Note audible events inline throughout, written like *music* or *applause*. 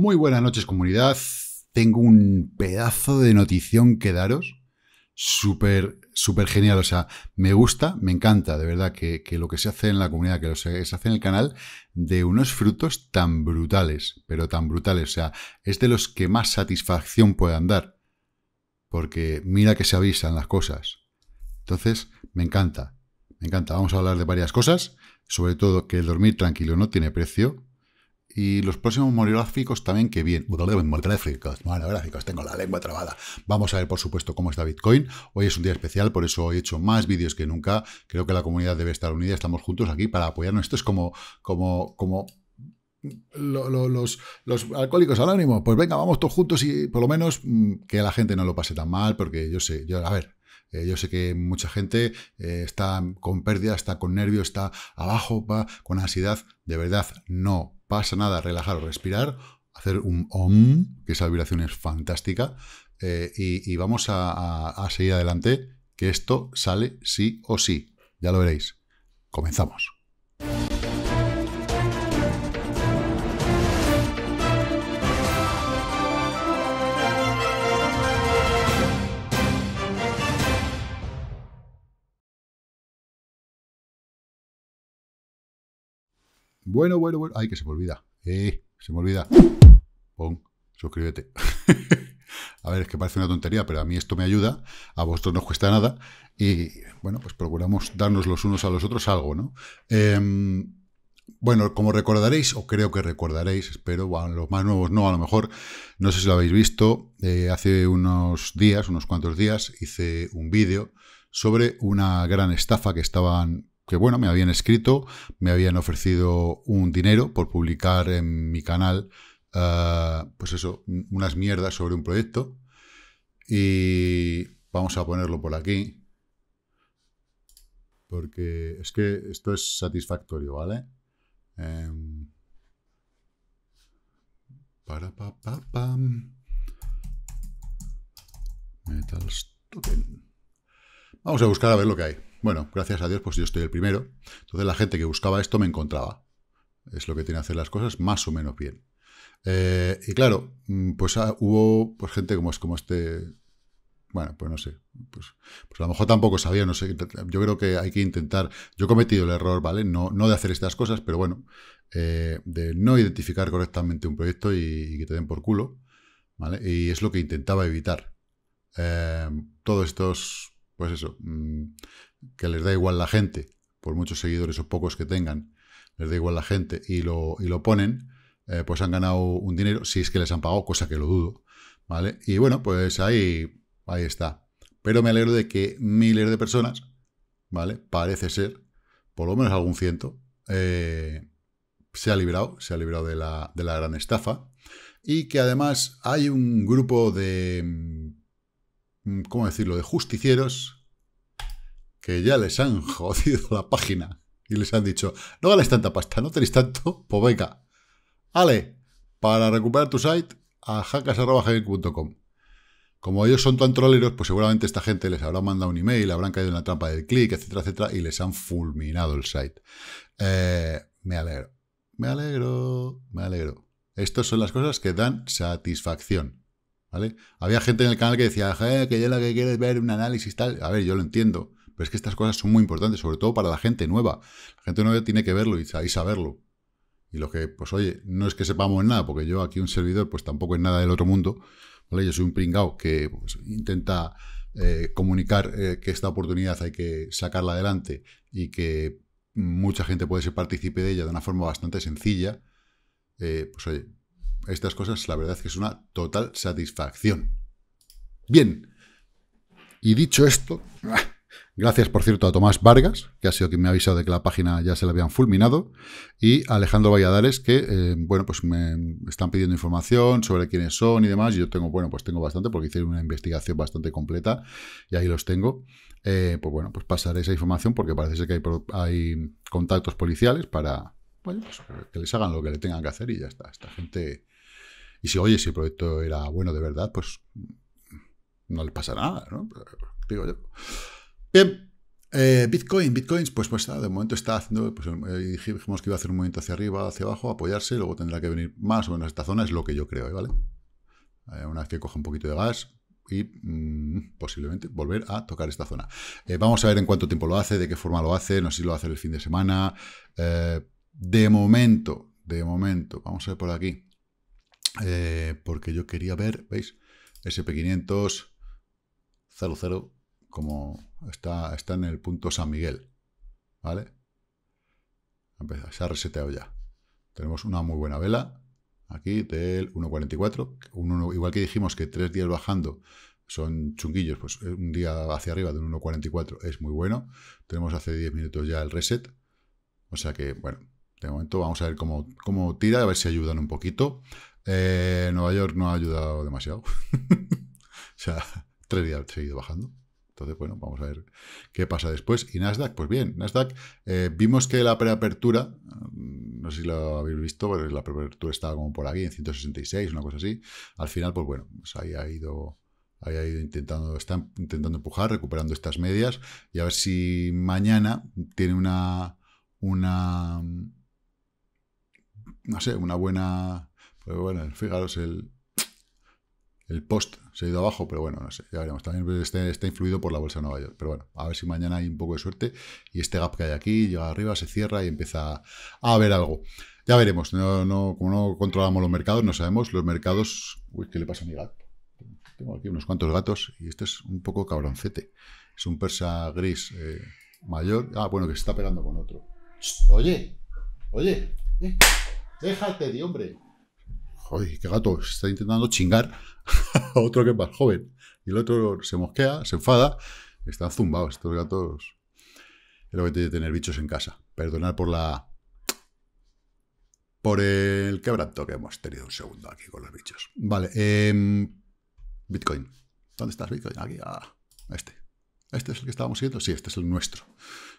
Muy buenas noches comunidad. Tengo un pedazo de notición que daros. Súper, súper genial. O sea, me gusta, me encanta de verdad que, lo que se hace en la comunidad, que lo que se hace en el canal, de unos frutos tan brutales, pero tan brutales. O sea, es de los que más satisfacción puedan dar. Porque mira que se avisan las cosas. Entonces, me encanta. Me encanta. Vamos a hablar de varias cosas. Sobre todo que el dormir tranquilo no tiene precio y los próximos monográficos también, que bien. Monográficos, monográficos, tengo la lengua trabada. Vamos a ver, por supuesto, cómo está Bitcoin. Hoy es un día especial, por eso he hecho más vídeos que nunca. Creo que la comunidad debe estar unida. Estamos juntos aquí para apoyarnos. Esto es como, como, como los, los, alcohólicos anónimos, pues venga, vamos todos juntos y por lo menos mm, que la gente no lo pase tan mal, porque yo sé, yo, a ver, eh, yo sé que mucha gente eh, está con pérdida, está con nervios, está abajo, va con ansiedad. De verdad, no pasa nada, o respirar, hacer un om, que esa vibración es fantástica, eh, y, vamos a seguir adelante, que esto sale sí o sí. Ya lo veréis. Comenzamos. Bueno, bueno, bueno. Ay, que se me olvida. Eh, se me olvida. ¡Pum! suscríbete. *laughs* a ver, es que parece una tontería, pero a mí esto me ayuda. A vosotros no os cuesta nada. Y bueno, pues procuramos darnos los unos a los otros algo, ¿no? Em, bueno, como recordaréis, o creo que recordaréis, espero, bueno, los más nuevos no, a lo mejor, no sé si lo habéis visto, eh, hace unos días, unos cuantos días, hice un vídeo sobre una gran estafa que estaban que bueno, me habían escrito, me habían ofrecido un dinero por publicar en mi canal, ah, pues eso, unas mierdas sobre un proyecto. Y vamos a ponerlo por aquí. Porque es que esto es satisfactorio, ¿vale? Em, para pa, pa, Vamos a buscar a ver lo que hay. Bueno, gracias a Dios, pues yo estoy el primero. Entonces la gente que buscaba esto me encontraba. Es lo que tiene hacer las cosas más o menos bien. Eh, y claro, mm, pues ah, hubo pues, gente como, como este... Bueno, pues no sé. Pues, pues, a lo mejor tampoco sabía, no sé. Yo creo que hay que intentar... Yo he cometido el error, ¿vale? No, de hacer estas cosas, pero bueno. Eh, de no identificar correctamente un proyecto y, que te den por culo. ¿Vale? Y es lo que intentaba evitar. Eh, todos estos, pues eso, mm, que les da igual la gente, por muchos seguidores o pocos que tengan, les da igual la gente y lo, y lo ponen, eh, pues han ganado un dinero, si es que les han pagado, cosa que lo dudo, ¿vale? Y bueno, pues ahí, ahí está. Pero me alegro de que miles de personas, ¿vale? Parece ser, por lo menos algún ciento, eh, se ha liberado, se ha liberado de la, de la gran estafa. Y que además hay un grupo de, mm, ¿cómo decirlo?, de justicieros que ya les han *laughs* jodido la página y les han dicho, no ganes tanta pasta, no tenéis tanto, *laughs* pues ale, para recuperar tu site a hackers.com. Como ellos son tan troleros, pues seguramente esta gente les habrá mandado un email, habrán caído en la trampa del clic, etcétera, etcétera, y les han fulminado el site. Eh, me alegro, me alegro, me alegro. Estas son las cosas que dan satisfacción. ¿Vale? Había gente en el canal que decía, que yo lo que quiero ver un análisis tal. A ver, yo lo entiendo. Pero es que estas cosas son muy importantes, sobre todo para la gente nueva. La gente nueva tiene que verlo y, saberlo. Y lo que, pues oye, no es que sepamos nada, porque yo aquí un servidor, pues tampoco es nada del otro mundo. ¿vale? Yo soy un pringao que pues, intenta eh, comunicar eh, que esta oportunidad hay que sacarla adelante y que mucha gente puede ser partícipe de ella de una forma bastante sencilla. Eh, pues oye, estas cosas la verdad es que es una total satisfacción. Bien, y dicho esto... ¡ah! Gracias, por cierto, a Tomás Vargas, que ha sido quien me ha avisado de que la página ya se la habían fulminado, y a Alejandro Valladares, que, eh, bueno, pues me están pidiendo información sobre quiénes son y demás, y yo tengo, bueno, pues tengo bastante, porque hice una investigación bastante completa, y ahí los tengo. Eh, pues bueno, pues pasaré esa información, porque parece ser que hay, hay contactos policiales para, pues que les hagan lo que le tengan que hacer y ya está. Esta gente... Y si, oye, si el proyecto era bueno de verdad, pues no les pasa nada, ¿no? Digo yo. Eh, Bitcoin, Bitcoins, pues, pues de momento está haciendo, pues, eh, dijimos que iba a hacer un movimiento hacia arriba, hacia abajo, apoyarse, luego tendrá que venir más o menos a esta zona, es lo que yo creo, ¿eh? ¿vale? una vez que coja un poquito de gas y mm, posiblemente volver a tocar esta zona. vamos a ver en cuánto tiempo lo hace, de qué forma lo hace, no sé si lo hace el fin de semana. de momento, de momento, vamos a ver por aquí, porque yo quería ver, ¿veis? SP500, 00, como está, está en el punto San Miguel, ¿vale? se ha reseteado ya. Tenemos una muy buena vela aquí del 1.44, igual que dijimos que tres días bajando son chunguillos, pues eh, un día hacia arriba de un 1.44 es muy bueno. Tenemos hace 10 minutos ya el reset, o sea que, bueno, de momento vamos a ver cómo, cómo tira, a ver si ayudan un poquito. Eh, Nueva York no ha ayudado demasiado. *laughs* o sea, tres días seguido bajando. Entonces, bueno, vamos a ver qué pasa después. Y Nasdaq, pues bien, Nasdaq, eh, vimos que la preapertura, mm, no sé si lo habéis visto, pero la preapertura estaba como por aquí, en 166, una cosa así. Al final, pues bueno, pues ahí ha ido ha ido intentando, está intentando empujar, recuperando estas medias, y a ver si mañana tiene una, una, mm, no sé, una buena, pues bueno, fijaros el, el post se ha ido abajo, pero bueno, no sé, ya veremos. También está, influido por la bolsa de Nueva York. Pero bueno, a ver si mañana hay un poco de suerte y este gap que hay aquí llega arriba, se cierra y empieza a haber algo. Ya veremos. No, no, como no controlamos los mercados, no sabemos. Los mercados. Uy, ¿qué le pasa a mi gato? Tengo aquí unos cuantos gatos y este es un poco cabroncete. Es un persa gris eh, mayor. Ah, bueno, que se está pegando con otro. Oye, oye, eh, déjate de hombre. ¡Joder, qué gato! Está intentando chingar a otro que es más joven. Y el otro se mosquea, se enfada. Están zumbados estos gatos. Es lo que tiene tener bichos en casa. Perdonar por la... Por el quebranto que hemos tenido un segundo aquí con los bichos. Vale, em, Bitcoin. ¿Dónde estás, Bitcoin? Aquí, ah, este. ¿Este es el que estábamos viendo. Sí, este es el nuestro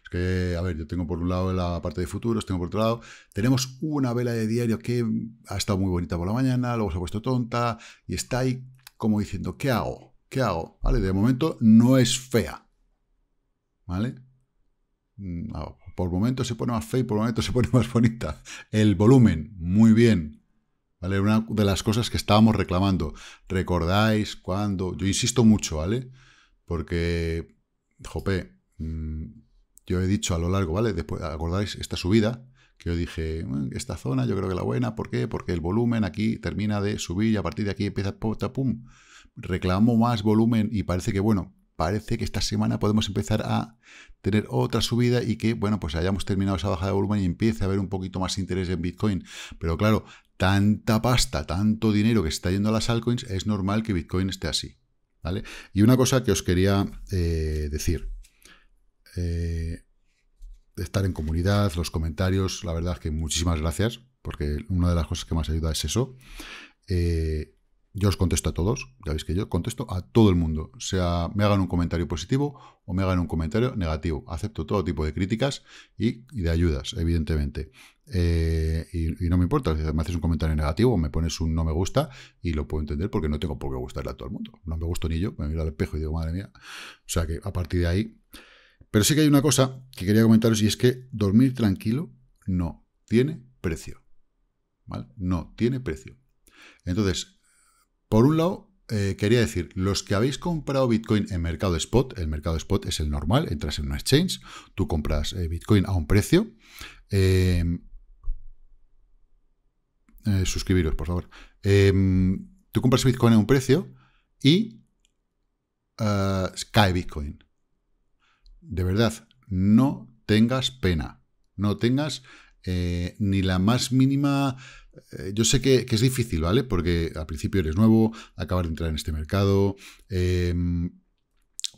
que, a ver, yo tengo por un lado la parte de futuros, tengo por otro lado, tenemos una vela de diario que ha estado muy bonita por la mañana, luego se ha puesto tonta y está ahí como diciendo, ¿qué hago? ¿Qué hago? ¿Vale? De momento no es fea. ¿Vale? Mm, ah, por momento se pone más fea y por momento se pone *laughs* más bonita. El volumen, muy bien. ¿Vale? Una de las cosas que estábamos reclamando. ¿Recordáis cuando? Yo insisto mucho, ¿vale? Porque, jope, mm, yo he dicho a lo largo, ¿vale? Después, acordáis esta subida, que yo dije, mm, esta zona yo creo que la buena, ¿por qué? Porque el volumen aquí termina de subir y a partir de aquí empieza, pum, reclamo más volumen y parece que, bueno, parece que esta semana podemos empezar a tener otra subida y que, bueno, pues hayamos terminado esa baja de volumen y empiece a haber un poquito más interés en Bitcoin. Pero claro, tanta pasta, tanto dinero que está yendo a las altcoins, es normal que Bitcoin esté así, ¿vale? Y una cosa que os quería eh, decir, eh, estar en comunidad, los comentarios, la verdad es que muchísimas gracias, porque una de las cosas que más ayuda es eso. Eh, yo os contesto a todos, ya veis que yo contesto a todo el mundo, sea me hagan un comentario positivo o me hagan un comentario negativo. Acepto todo tipo de críticas y, de ayudas, evidentemente. Eh, y, no me importa, si me haces un comentario negativo o me pones un no me gusta y lo puedo entender porque no tengo por qué gustarle a todo el mundo. No me gusto ni yo, me miro al espejo y digo, madre mía. O sea que a partir de ahí, pero sí que hay una cosa que quería comentaros y es que dormir tranquilo no tiene precio. ¿vale? No tiene precio. Entonces, por un lado, eh, quería decir, los que habéis comprado Bitcoin en mercado spot, el mercado spot es el normal, entras en una exchange, tú compras eh, Bitcoin a un precio. Em, eh, suscribiros, por favor. Em, tú compras Bitcoin a un precio y cae Bitcoin de verdad, no tengas pena, no tengas eh, ni la más mínima... Eh, yo sé que, es difícil, ¿vale? Porque al principio eres nuevo, acabas de entrar en este mercado, em,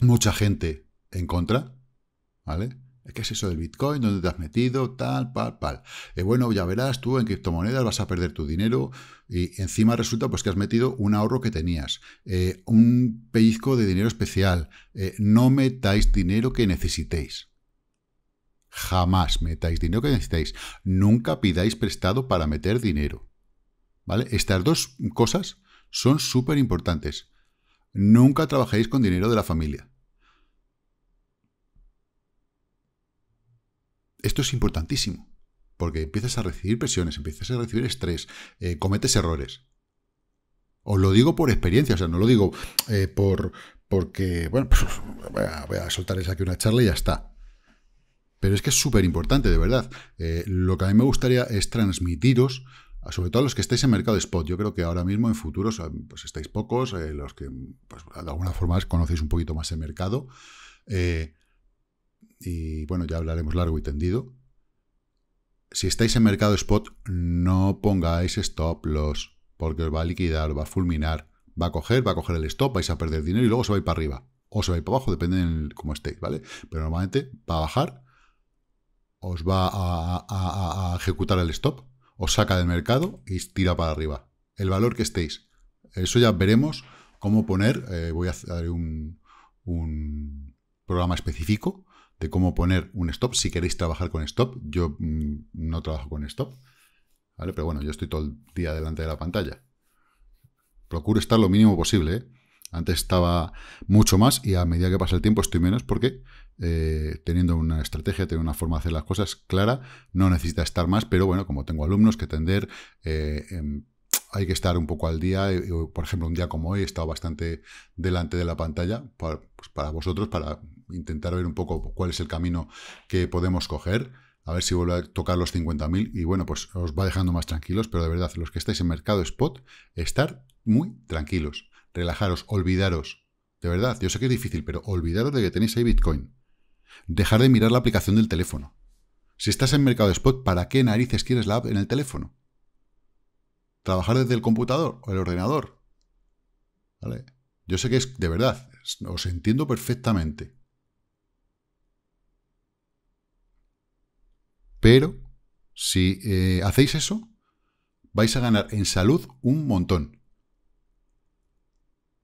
mucha gente en contra, ¿vale? ¿Qué es eso del Bitcoin? ¿Dónde te has metido? Tal, pal, pal. Eh, bueno, ya verás, tú en criptomonedas vas a perder tu dinero y encima resulta pues que has metido un ahorro que tenías, eh, un pellizco de dinero especial. Eh, no metáis dinero que necesitéis. Jamás metáis dinero que necesitéis. Nunca pidáis prestado para meter dinero. ¿Vale? Estas dos cosas son súper importantes. Nunca trabajéis con dinero de la familia. Esto es importantísimo, porque empiezas a recibir presiones, empiezas a recibir estrés, eh, cometes errores. Os lo digo por experiencia, o sea, no lo digo eh, por porque, bueno, pues voy a, soltar esa soltarles aquí una charla y ya está. Pero es que es súper importante, de verdad. Eh, lo que a mí me gustaría es transmitiros sobre todo a los que estáis en mercado spot. Yo creo que ahora mismo en futuros pues estáis pocos, los que pues, de alguna forma conocéis un poquito más el mercado y bueno, ya hablaremos largo y tendido. Si estáis en mercado spot, no pongáis stop loss, porque os va a liquidar, os va a fulminar, va a coger, va a coger el stop, vais a perder dinero y luego se va a ir para arriba. O se va a ir para abajo, depende de cómo estéis, ¿vale? Pero normalmente va a bajar, os va a, ejecutar el stop, os saca del mercado y tira para arriba. El valor que estéis. Eso ya veremos cómo poner. Eh, voy a hacer un programa específico de cómo poner un stop. Si queréis trabajar con stop, yo mm, no trabajo con stop, Pero bueno, yo estoy todo el día delante de la pantalla. Procuro estar lo mínimo posible, ¿eh? Antes estaba mucho más y a medida que pasa el tiempo estoy menos porque eh, teniendo una estrategia, teniendo una forma de hacer las cosas clara, no necesita estar más, pero bueno, como tengo alumnos que atender, eh, hay que estar un poco al día. Eh, por ejemplo, un día como hoy he estado bastante delante de la pantalla pues, para, vosotros, para intentar ver un poco cuál es el camino que podemos coger. A ver si vuelve a tocar los 50.000 y bueno, pues os va dejando más tranquilos, pero de verdad, los que estáis en mercado spot, estar muy tranquilos, relajaros, olvidaros. De verdad, yo sé que es difícil, pero olvidaros de que tenéis ahí Bitcoin. Dejar de mirar la aplicación del teléfono. Si estás en mercado spot, ¿para qué narices quieres la app en el teléfono? trabajar desde el computador o el ordenador. ¿Vale? Yo sé que es de verdad, os entiendo perfectamente. Pero si eh, hacéis eso, vais a ganar en salud un montón.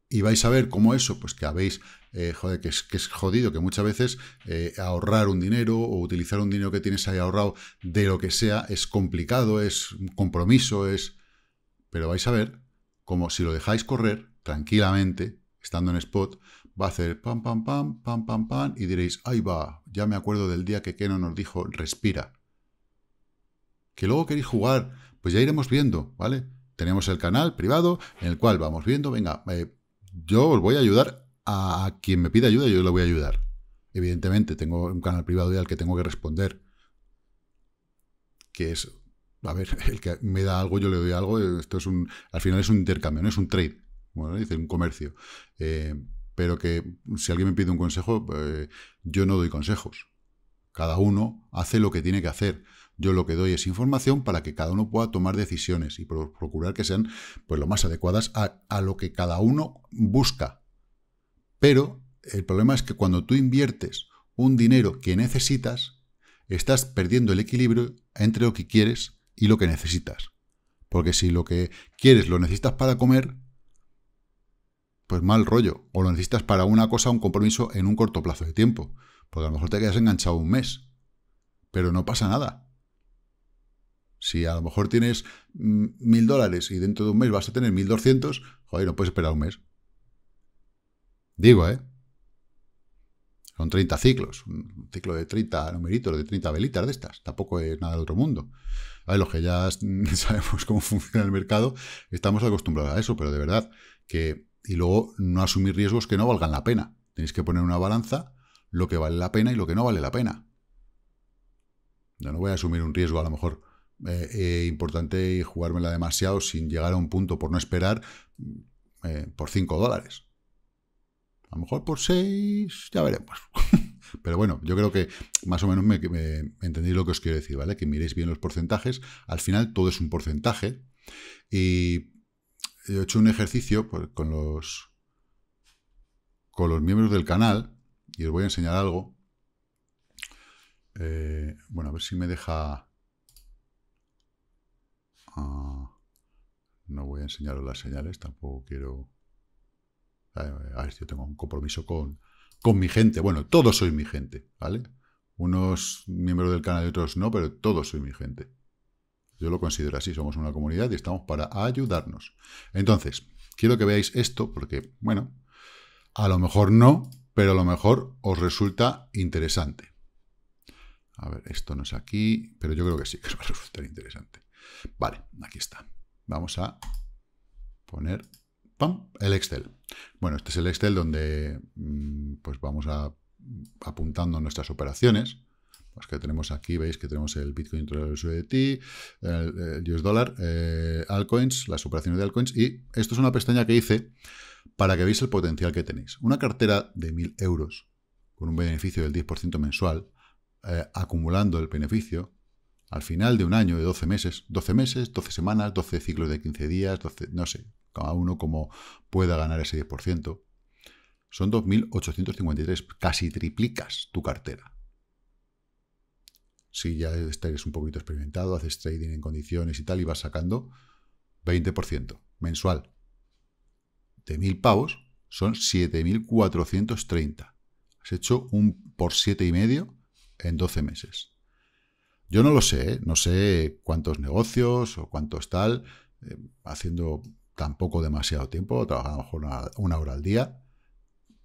Y vais a ver cómo eso, pues que habéis, eh, joder, que es, jodido, que muchas veces eh, ahorrar un dinero o utilizar un dinero que tienes ahí ahorrado de lo que sea es complicado, es un compromiso, es pero vais a ver como si lo dejáis correr tranquilamente, estando en spot, va a hacer pam, pam, pam, pam, pam, pam, y diréis, ahí va, ya me acuerdo del día que Keno nos dijo, respira. Que luego queréis jugar, pues ya iremos viendo, ¿vale? Tenemos el canal privado en el cual vamos viendo, venga, eh, yo os voy a ayudar a quien me pida ayuda, yo le voy a ayudar. Evidentemente, tengo un canal privado al que tengo que responder, que es a ver, *laughs* el que me da algo, yo le doy algo, esto es un, al final es un intercambio, no es un trade, bueno, dice un comercio. Eh, pero que si alguien me pide un consejo, eh, yo no doy consejos. Cada uno hace lo que tiene que hacer. Yo lo que doy es información para que cada uno pueda tomar decisiones y procurar que sean pues, lo más adecuadas a lo que cada uno busca. Pero el problema es que cuando tú inviertes un dinero que necesitas, estás perdiendo el equilibrio entre lo que quieres y lo que necesitas. Porque si lo que quieres lo necesitas para comer, pues mal rollo. O lo necesitas para una cosa, un compromiso en un corto plazo de tiempo. Porque a lo mejor te quedas enganchado un mes. Pero no pasa nada. Si a lo mejor tienes mm, mil dólares y dentro de un mes vas a tener mil doscientos, joder, no puedes esperar un mes. Digo, ¿eh? Son 30 ciclos, un ciclo de 30 numeritos, de 30 velitas de estas, tampoco es nada del otro mundo. A los que ya *laughs* sabemos cómo funciona el mercado, estamos acostumbrados a eso, pero de verdad, que y luego no asumir riesgos que no valgan la pena. Tenéis que poner una balanza lo que vale la pena y lo que no vale la pena. Yo no voy a asumir un riesgo a lo mejor eh, eh, importante y jugármela demasiado sin llegar a un punto por no esperar eh, por 5 dólares. A lo mejor por 6, ya veremos. *laughs* Pero bueno, yo creo que más o menos me, entendéis lo que os quiero decir, ¿vale? Que miréis bien los porcentajes. Al final todo es un porcentaje. Y he hecho un ejercicio con, los, con los miembros del canal y os voy a enseñar algo. Eh, bueno, a ver si me deja... Ah, no voy a enseñaros las señales, tampoco quiero... Eh, a ver, yo tengo un compromiso con, con mi gente. Bueno, todos sois mi gente, ¿vale? Unos miembros del canal y otros no, pero todos sois mi gente. Yo lo considero así, somos una comunidad y estamos para ayudarnos. Entonces, quiero que veáis esto porque, bueno, a lo mejor no, pero a lo mejor os resulta interesante. A ver, esto no es aquí, pero yo creo que sí, que os va a resultar interesante. Vale, aquí está. Vamos a poner ¡pam!, el Excel. Bueno, este es el Excel donde mm, pues vamos a, apuntando nuestras operaciones. Las pues que tenemos aquí, veis que tenemos el Bitcoin el USDT, el, el US eh, Altcoins, las operaciones de Altcoins. Y esto es una pestaña que hice para que veáis el potencial que tenéis. Una cartera de 1.000 euros con un beneficio del 10% mensual, eh, acumulando el beneficio, al final de un año de 12 meses, 12 meses, 12 semanas, 12 ciclos de 15 días, 12, no sé, cada uno como pueda ganar ese 10%, son 2.853, casi triplicas tu cartera. Si ya estás un poquito experimentado, haces trading en condiciones y tal, y vas sacando 20% mensual. De 1.000 pavos son 7.430. Has hecho un por 7,5 en 12 meses. Yo no lo sé, ¿eh? no sé cuántos negocios o cuántos tal, eh, haciendo tampoco demasiado tiempo, Trabajar a lo mejor una, hora al día,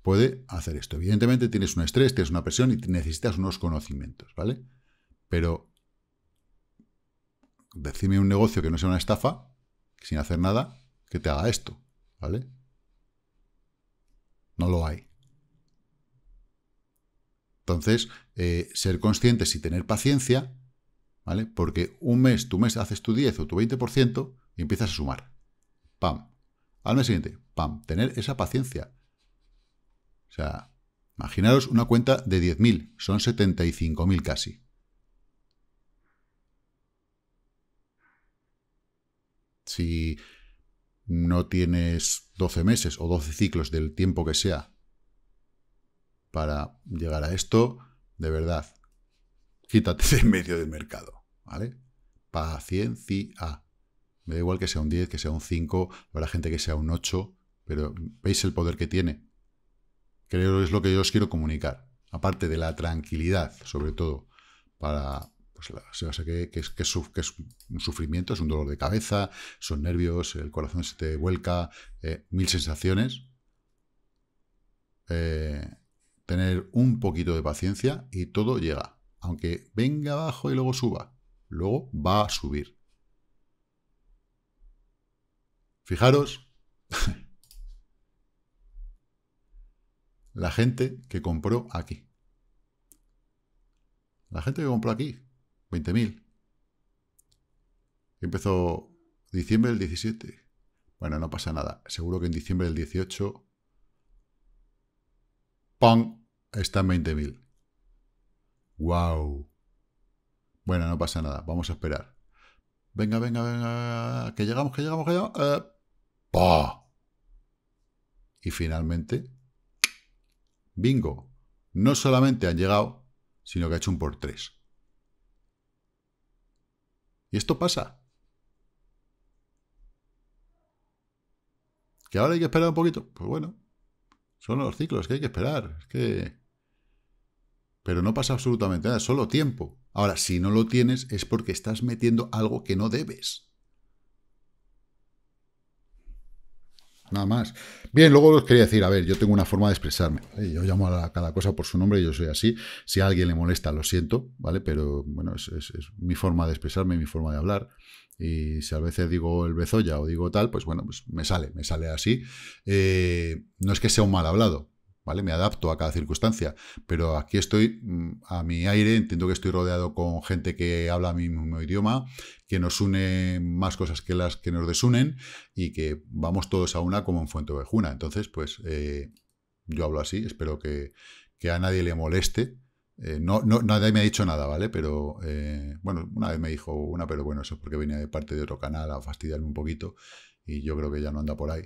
puede hacer esto. Evidentemente tienes un estrés, tienes una presión y necesitas unos conocimientos, ¿vale? Pero decime un negocio que no sea una estafa, sin hacer nada, que te haga esto, ¿vale? No lo hay. Entonces, eh, ser conscientes y tener paciencia, ¿vale? Porque un mes, tu mes haces tu 10 o tu 20% y empiezas a sumar pam. Al mes siguiente, pam. Tener esa paciencia. O sea, imaginaros una cuenta de 10.000, son 75.000 casi. Si no tienes 12 meses o 12 ciclos del tiempo que sea para llegar a esto, de verdad, quítate de medio del mercado, ¿vale? Paciencia. Me da igual que sea un 10, que sea un 5, la gente que sea un 8, pero veis el poder que tiene. Creo que es lo que yo os quiero comunicar. Aparte de la tranquilidad, sobre todo, para... Pues, que, es, un sufrimiento, es un dolor de cabeza, son nervios, el corazón se te vuelca, eh, mil sensaciones. Eh, tener un poquito de paciencia y todo llega. Aunque venga abajo y luego suba, luego va a subir. Fijaros, la gente que compró aquí. La gente que compró aquí, 20.000. Empezó diciembre del 17. Bueno, no pasa nada. Seguro que en diciembre del 18... ¡Pam! Está en 20.000. ¡Wow! Bueno, no pasa nada. Vamos a esperar. Venga, venga, venga. Que llegamos, que llegamos, que llegamos. Eh, ¡Pah! Y finalmente, bingo, no solamente han llegado, sino que ha hecho un por tres. Y esto pasa. ¿Que ahora hay que esperar un poquito? Pues bueno, son los ciclos que hay que esperar. Es que... Pero no pasa absolutamente nada, solo tiempo. Ahora, si no lo tienes es porque estás metiendo algo que no debes. nada más. Bien, luego os quería decir, a ver, yo tengo una forma de expresarme. Yo llamo a cada cosa por su nombre, y yo soy así. Si a alguien le molesta, lo siento, ¿vale? Pero bueno, es, mi forma de expresarme, mi forma de hablar. Y si a veces digo el bezoya o digo tal, pues bueno, pues me sale, me sale así. Eh, no es que sea un mal hablado, ¿vale? Me adapto a cada circunstancia, pero aquí estoy mm, a mi aire, entiendo que estoy rodeado con gente que habla mi mismo idioma, que nos une más cosas que las que nos desunen y que vamos todos a una como en Fuente Ovejuna. Entonces, pues eh, yo hablo así, espero que, a nadie le moleste. Eh, no, no, nadie me ha dicho nada, ¿vale? Pero, eh, bueno, una vez me dijo una, pero bueno, eso es porque venía de parte de otro canal a fastidiarme un poquito y yo creo que ya no anda por ahí.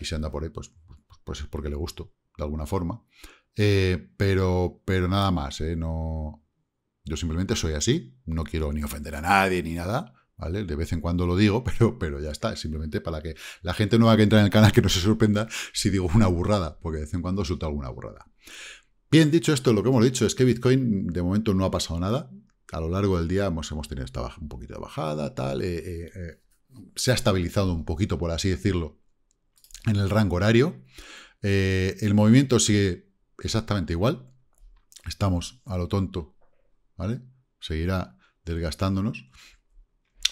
Y si anda por ahí, pues, pues, pues es porque le gusto de alguna forma. Eh, pero, pero nada más, ¿eh? No, yo simplemente soy así, no quiero ni ofender a nadie ni nada. ¿Vale? De vez en cuando lo digo, *laughs* pero, pero ya está. simplemente para que la gente nueva que entra en el canal que no se sorprenda si digo una burrada, porque de vez en cuando suelta alguna burrada. Bien, dicho esto, lo que hemos dicho es que Bitcoin de momento no ha pasado nada. A lo largo del día hemos, hemos tenido esta baja, un poquito de bajada, tal. Eh, se ha estabilizado un poquito, por así decirlo, en el rango horario. Eh, el movimiento sigue exactamente igual. Estamos a lo tonto, ¿vale? Seguirá desgastándonos.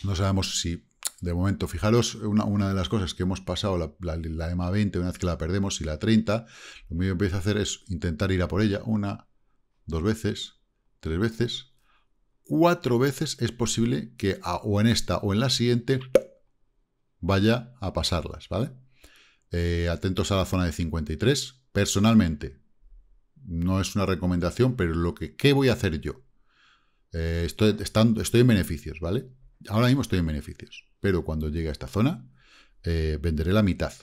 No sabemos si, de momento, fijaros, una, de las cosas que hemos pasado, la, EMA 20, una vez que la perdemos, y la 30, lo que empieza a hacer es intentar ir a por ella una, dos veces, tres veces, cuatro veces es posible que o en esta o en la siguiente vaya a pasarlas, ¿vale? Eh, atentos a la zona de 53. Personalmente, no es una recomendación, pero lo que voy a hacer yo? Eh, estoy, estando, estoy en beneficios, ¿vale? Ahora mismo estoy en beneficios, pero cuando llegue a esta zona, eh, venderé la mitad.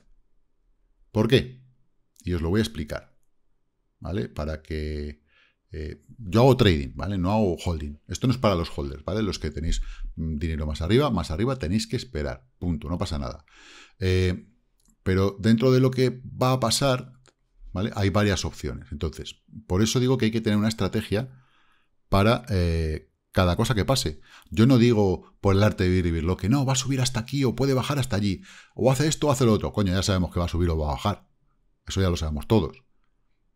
¿Por qué? Y os lo voy a explicar, ¿vale? Para que... yo hago trading, ¿vale? No hago holding. Esto no es para los holders, ¿vale? Los que tenéis mm, dinero más arriba, más arriba tenéis que esperar. Punto, no pasa nada. Pero dentro de lo que va a pasar, ¿vale? Hay varias opciones. Entonces, por eso digo que hay que tener una estrategia para eh, cada cosa que pase. Yo no digo por el arte de vivir lo que no, va a subir hasta aquí o puede bajar hasta allí. O hace esto o hace lo otro. Coño, ya sabemos que va a subir o va a bajar. Eso ya lo sabemos todos.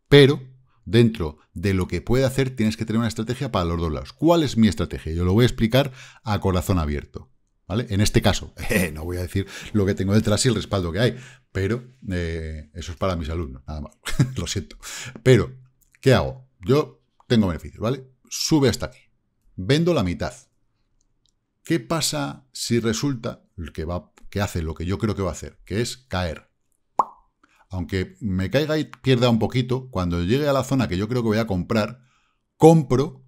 Pero dentro de lo que puede hacer tienes que tener una estrategia para los dos lados. ¿Cuál es mi estrategia? Yo lo voy a explicar a corazón abierto. ¿Vale? En este caso, *laughs* no voy a decir lo que tengo detrás y el respaldo que hay, pero eh, eso es para mis alumnos, nada más. *laughs* Lo siento. Pero, ¿qué hago? Yo tengo beneficios, ¿vale? Sube hasta aquí. Vendo la mitad. ¿Qué pasa si resulta que, va, que hace lo que yo creo que va a hacer, que es caer? Aunque me caiga y pierda un poquito, cuando llegue a la zona que yo creo que voy a comprar, compro,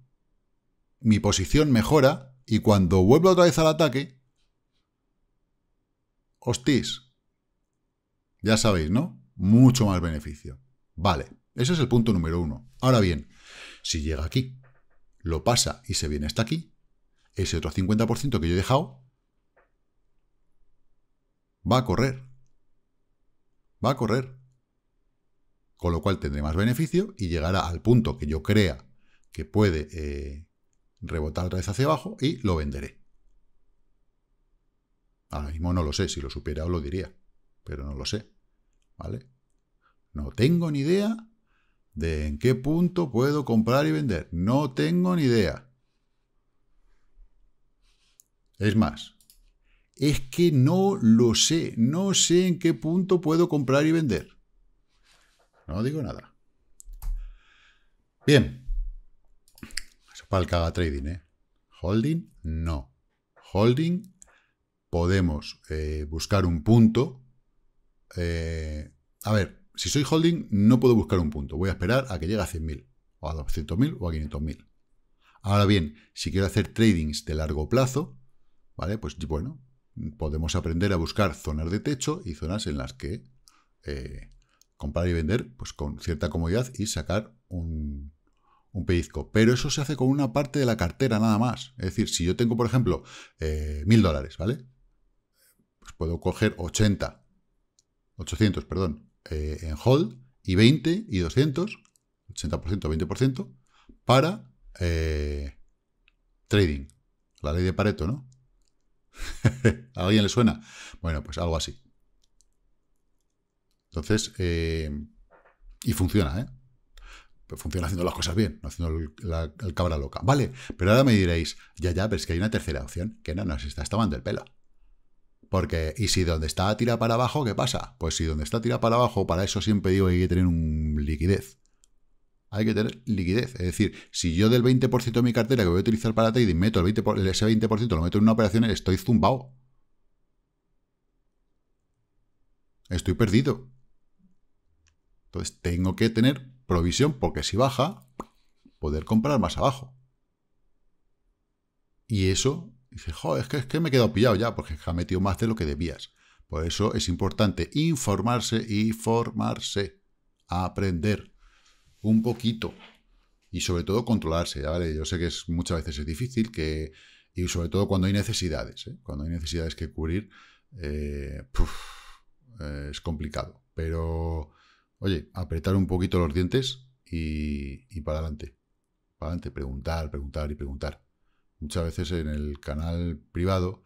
mi posición mejora y cuando vuelvo otra vez al ataque, hostis, ya sabéis, ¿no? Mucho más beneficio. Vale, ese es el punto número uno. Ahora bien, si llega aquí, lo pasa y se viene hasta aquí, ese otro 50% que yo he dejado va a correr. Va a correr. Con lo cual tendré más beneficio y llegará al punto que yo crea que puede eh, rebotar otra vez hacia abajo y lo venderé. Ahora mismo no lo sé, si lo supiera os lo diría pero no lo sé, ¿vale? No tengo ni idea de en qué punto puedo comprar y vender. No tengo ni idea. Es más, es que no lo sé. No sé en qué punto puedo comprar y vender. No digo nada. Bien. Eso para el caga trading, ¿eh? Holding, no. Holding, podemos eh, buscar un punto eh, a ver, si soy holding, no puedo buscar un punto. Voy a esperar a que llegue a 100.000, o a 200.000, o a 500.000. Ahora bien, si quiero hacer tradings de largo plazo, ¿vale? Pues bueno, podemos aprender a buscar zonas de techo y zonas en las que eh, comprar y vender pues con cierta comodidad y sacar un, pellizco. Pero eso se hace con una parte de la cartera nada más. Es decir, si yo tengo, por ejemplo, eh, mil dólares, ¿vale? Pues puedo coger 80 800, perdón, eh, en hold y 20 y 200, 80%, 20%, para eh, trading. La ley de Pareto, ¿no? *laughs* ¿A alguien le suena? Bueno, pues algo así. Entonces, eh, y funciona, ¿eh? funciona haciendo las cosas bien, no haciendo el, cabra loca. Vale, pero ahora me diréis, ya, ya, pero es que hay una tercera opción, que no nos está tomando el pelo. Porque, y si donde está tira para abajo, ¿qué pasa? Pues si donde está tira para abajo, para eso siempre digo que hay que tener un liquidez. Hay que tener liquidez. Es decir, si yo del 20% de mi cartera que voy a utilizar para trading meto el ese 20% lo meto en una operación, estoy zumbao. Estoy perdido. Entonces tengo que tener provisión porque si baja, poder comprar más abajo. Y eso es que, me he quedado pillado ya, porque ha metido más de lo que debías. Por eso es importante informarse y formarse, aprender un poquito y sobre todo controlarse. ¿Vale? Yo sé que muchas veces es difícil que, y sobre todo cuando hay necesidades, ¿eh? cuando hay necesidades que cubrir, eh, eh, es complicado. Pero, oye, apretar un poquito los dientes y, y para adelante. Para adelante, preguntar, preguntar y preguntar. Muchas veces en el canal privado,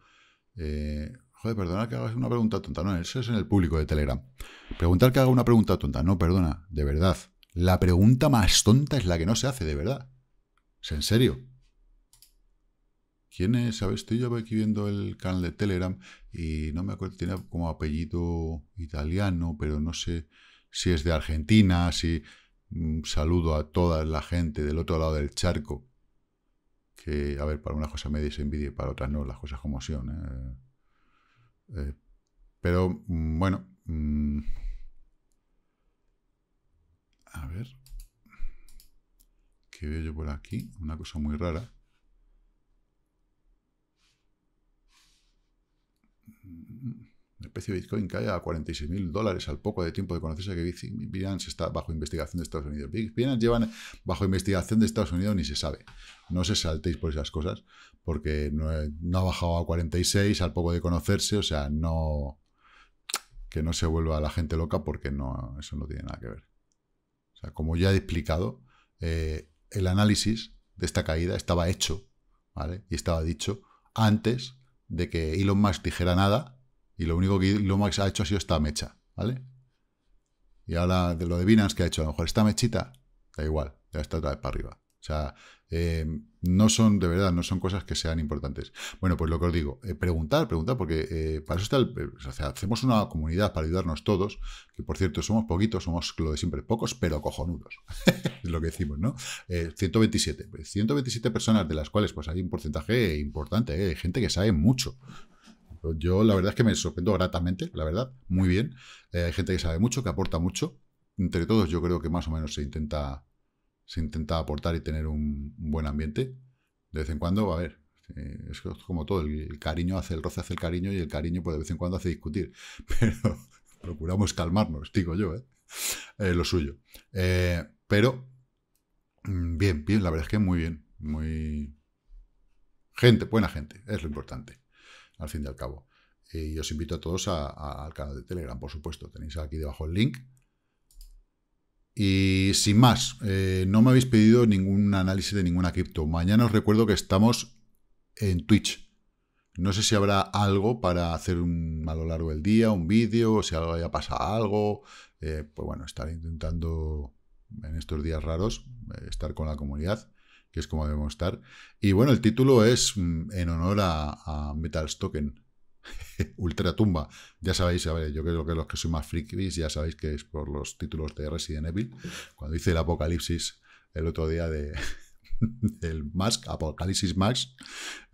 eh, joder, perdona que hagas una pregunta tonta, no, eso es en el público de Telegram. Preguntar que haga una pregunta tonta, no, perdona, de verdad. La pregunta más tonta es la que no se hace, de verdad. Es en serio. ¿Quién es? ¿Sabes? Estoy yo aquí viendo el canal de Telegram y no me acuerdo, tiene como apellido italiano, pero no sé si es de Argentina, si mm, saludo a toda la gente del otro lado del charco que, a ver, para unas cosas me envidia y para otras no, las cosas como son. ¿eh? Eh, pero, mm, bueno. Mm, a ver. ¿Qué veo yo por aquí? Una cosa muy rara. Mm, el precio de Bitcoin cae a 46 mil dólares al poco de tiempo de conocerse que Binance está bajo investigación de Estados Unidos. Binance llevan bajo investigación de Estados Unidos ni se sabe. No se saltéis por esas cosas, porque no, ha bajado a 46 al poco de conocerse, o sea, no que no se vuelva la gente loca porque no, eso no tiene nada que ver. O sea, como ya he explicado, eh, el análisis de esta caída estaba hecho, ¿vale? Y estaba dicho antes de que Elon Musk dijera nada y lo único que Lomax ha hecho ha sido esta mecha, ¿vale? Y ahora de lo de Binance que ha hecho, a lo mejor esta mechita, da igual, ya está otra vez para arriba. O sea, eh, no son, de verdad, no son cosas que sean importantes. Bueno, pues lo que os digo, eh, preguntar, preguntar, porque eh, para eso está el, o sea, hacemos una comunidad para ayudarnos todos, que por cierto somos poquitos, somos lo de siempre, pocos, pero cojonudos, *laughs* es lo que decimos, ¿no? 127, 127 personas de las cuales pues hay un porcentaje importante, hay gente que sabe mucho, yo la verdad es que me sorprendo gratamente, la verdad, muy bien. Eh, hay gente que sabe mucho, que aporta mucho. Entre todos yo creo que más o menos se intenta, se intenta aportar y tener un, buen ambiente. De vez en cuando, a ver, eh, es como todo, el, cariño hace el roce, hace el cariño y el cariño pues de vez en cuando hace discutir. *laughs* Pero procuramos calmarnos, digo yo, ¿eh? lo suyo. pero mm, bien, bien, la verdad es que muy bien, muy... Gente, buena gente, es lo importante al fin y al cabo. Eh, y os invito a todos al canal de Telegram, por supuesto. Tenéis aquí debajo el link. Y sin más, eh, no me habéis pedido ningún análisis de ninguna cripto. Mañana os recuerdo que estamos en Twitch. No sé si habrá algo para hacer a lo largo del día, un vídeo, si algo haya pasado algo. Eh, pues bueno, estar intentando en estos días raros estar con la comunidad que es como debemos estar. Y bueno, el título es mm, en honor a, Metal Stoken, *laughs* Ultratumba. Ya sabéis, a ver, yo creo que los que soy más frikis, ya sabéis que es por los títulos de Resident Evil. Cuando hice el apocalipsis el otro día de *laughs* el Mask, Apocalipsis Max,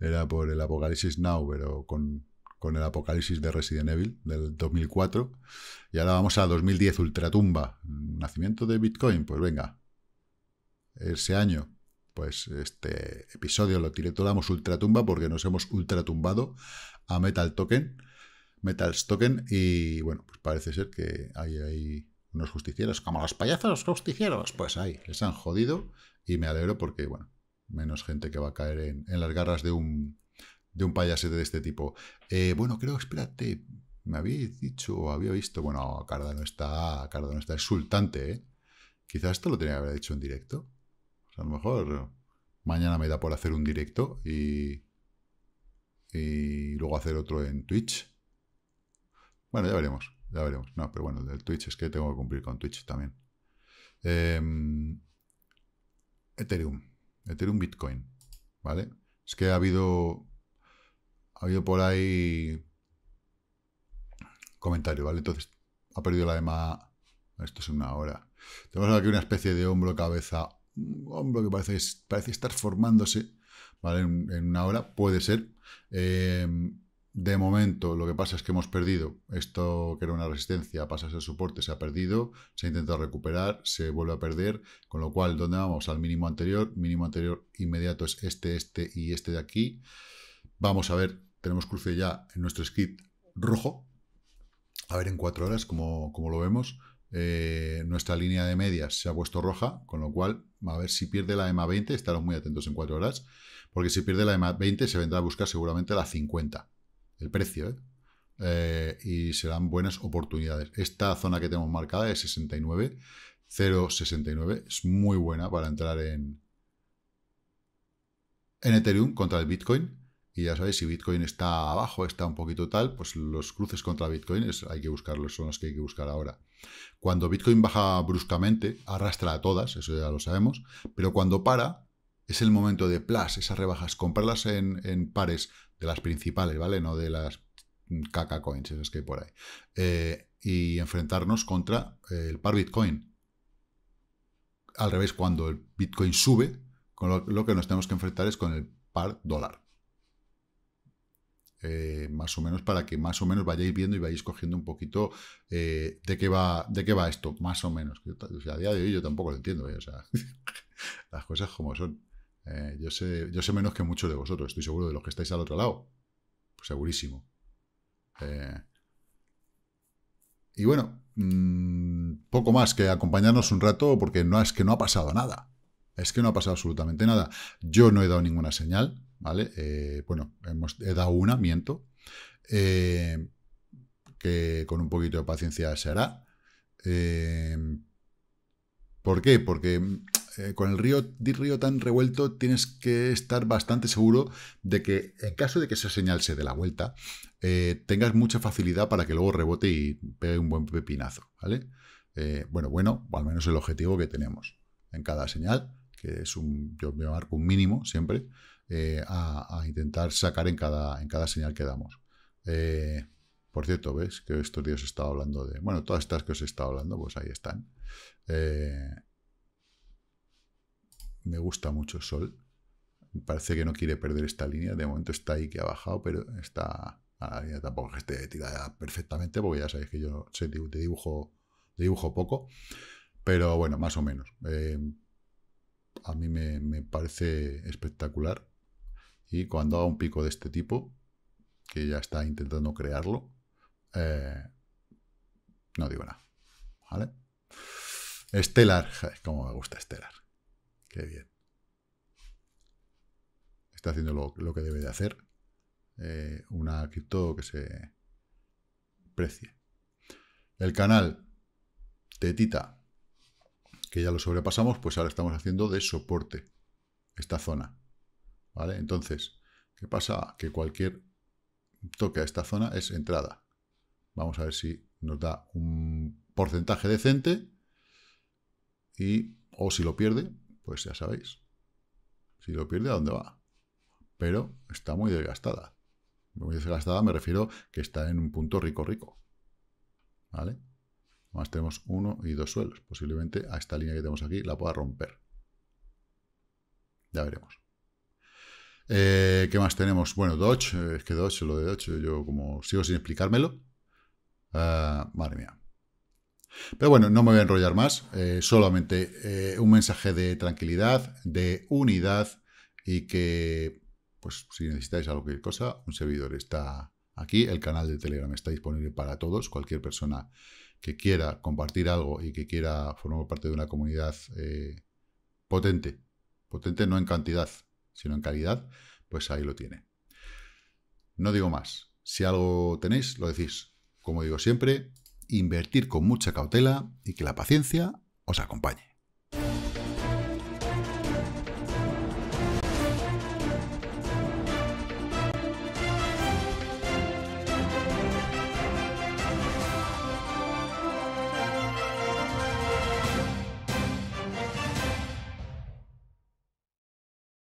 era por el Apocalipsis Now, pero con, con el apocalipsis de Resident Evil del 2004. Y ahora vamos a 2010, Ultratumba. Nacimiento de Bitcoin, pues venga. Ese año, pues este episodio lo titulamos Ultratumba porque nos hemos ultratumbado a Metal Token, Metal Token, y bueno, pues parece ser que hay unos justicieros, como los payasos justicieros, pues ahí, les han jodido y me alegro porque, bueno, menos gente que va a caer en, las garras de un, de un payasete de este tipo. Eh, bueno, creo, espérate, me había dicho había visto, bueno, Cardano está, Cardano está exultante, ¿eh? Quizás esto lo tenía que haber dicho en directo a lo mejor mañana me da por hacer un directo y, y luego hacer otro en Twitch. Bueno, ya veremos, ya veremos. No, pero bueno, el Twitch es que tengo que cumplir con Twitch también. Em, Ethereum, Ethereum Bitcoin, ¿vale? Es que ha habido, ha habido por ahí comentario, ¿vale? Entonces, ha perdido la EMA, esto es una hora. Tenemos aquí una especie de hombro, cabeza, Hombre, que parece, parece estar formándose ¿vale? en, una hora, puede ser. Eh, de momento, lo que pasa es que hemos perdido esto que era una resistencia, pasa a ser soporte, se ha perdido, se ha intentado recuperar, se vuelve a perder, con lo cual, ¿dónde vamos? Al mínimo anterior, mínimo anterior inmediato es este, este y este de aquí. Vamos a ver, tenemos cruce ya en nuestro skit rojo, a ver en cuatro horas como cómo lo vemos, eh, nuestra línea de medias se ha puesto roja, con lo cual, a ver si pierde la EMA 20, estarán muy atentos en 4 horas, porque si pierde la EMA 20 se vendrá a buscar seguramente la 50, el precio, ¿eh? Eh, y serán buenas oportunidades. Esta zona que tenemos marcada es 69, 0,69, es muy buena para entrar en, en Ethereum contra el Bitcoin. Y ya sabéis, si Bitcoin está abajo, está un poquito tal, pues los cruces contra Bitcoin hay que buscarlos, son los que hay que buscar ahora. Cuando Bitcoin baja bruscamente, arrastra a todas, eso ya lo sabemos, pero cuando para, es el momento de plas, esas rebajas, comprarlas en, pares de las principales, ¿vale? No de las caca coins, esas que hay por ahí. Eh, y enfrentarnos contra eh, el par Bitcoin. Al revés, cuando el Bitcoin sube, lo que nos tenemos que enfrentar es con el par dólar. Eh, más o menos para que más o menos vayáis viendo y vayáis cogiendo un poquito eh, de, qué va, de qué va esto, más o menos. a día de hoy yo tampoco lo entiendo, eh, *laughs* las cosas como son. yo, sé, yo sé menos que muchos de vosotros, estoy seguro de los que estáis al otro lado, segurísimo. y bueno, mm, poco más que acompañarnos un rato porque no es que no ha pasado nada. Es que no ha pasado absolutamente nada. Yo no he dado ninguna señal eh, bueno, hemos, he dado una, miento, eh, que con un poquito de paciencia se hará. Eh, ¿Por qué? Porque con el río, tan revuelto tienes que estar bastante seguro de que en caso de que esa señal se dé la vuelta, tengas mucha facilidad para que luego rebote y pegue un buen pepinazo, ¿vale? bueno, bueno, o al menos el objetivo que tenemos en cada señal, que es un, yo me marco un mínimo siempre, eh, a, intentar sacar en cada, en cada señal que damos. Eh, por cierto, ves que estos días he estado hablando de... Bueno, todas estas que os he estado hablando, pues ahí están. Eh, me gusta mucho el sol. Parece que no quiere perder esta línea. De momento está ahí que ha bajado, pero está... la línea tampoco esté tirada perfectamente, porque ya sabéis que yo te dibujo, dibujo poco. Pero bueno, más o menos. a mí me, me, parece espectacular. Y cuando haga un pico de este tipo, que ya está intentando crearlo, eh, no digo nada. ¿Vale? Estelar, como me gusta Estelar. Qué bien. Está haciendo lo, que debe de hacer. Eh, una cripto que se precie. El canal Tetita, que ya lo sobrepasamos, pues ahora estamos haciendo de soporte esta zona. ¿vale? Entonces, ¿qué pasa? Que cualquier toque a esta zona es entrada. Vamos a ver si nos da un porcentaje decente y, o si lo pierde, pues ya sabéis. Si lo pierde, ¿a dónde va? Pero está muy desgastada. Muy desgastada me refiero que está en un punto rico rico. ¿Vale? Además tenemos uno y dos suelos. Posiblemente a esta línea que tenemos aquí la pueda romper. Ya veremos. Eh, ¿Qué más tenemos? Bueno, Dodge, eh, es que Dodge, lo de Dodge, yo como sigo sin explicármelo. Ah, madre mía. Pero bueno, no me voy a enrollar más, eh, solamente un mensaje de tranquilidad, de unidad y que, pues si necesitáis algo que cosa, un servidor está aquí, el canal de Telegram está disponible para todos, cualquier persona que quiera compartir algo y que quiera formar parte de una comunidad potente, potente no en cantidad, sino en calidad, pues ahí lo tiene. No digo más. Si algo tenéis, lo decís. Como digo siempre, invertir con mucha cautela y que la paciencia os acompañe.